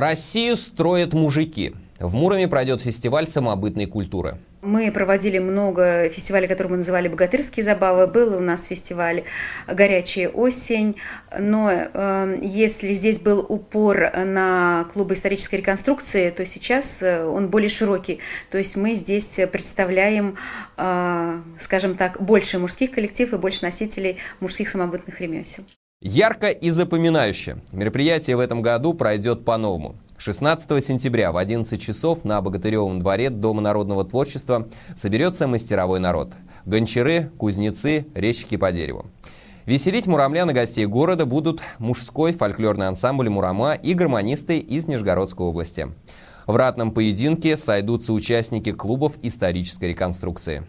Россию строят мужики. В Муроме пройдет фестиваль самобытной культуры. Мы проводили много фестивалей, которые мы называли «Богатырские забавы». Был у нас фестиваль «Горячая осень». Но э, если здесь был упор на клубы исторической реконструкции, то сейчас э, он более широкий. То есть мы здесь представляем, э, скажем так, больше мужских коллективов и больше носителей мужских самобытных ремесел. Ярко и запоминающе. Мероприятие в этом году пройдет по-новому. 16 сентября в 11 часов на Богатыревом дворе Дома народного творчества соберется мастеровой народ. Гончары, кузнецы, резчики по дереву. Веселить мурамля на гостей города будут мужской фольклорный ансамбль «Мурама» и гармонисты из Нижегородской области. В ратном поединке сойдутся участники клубов исторической реконструкции.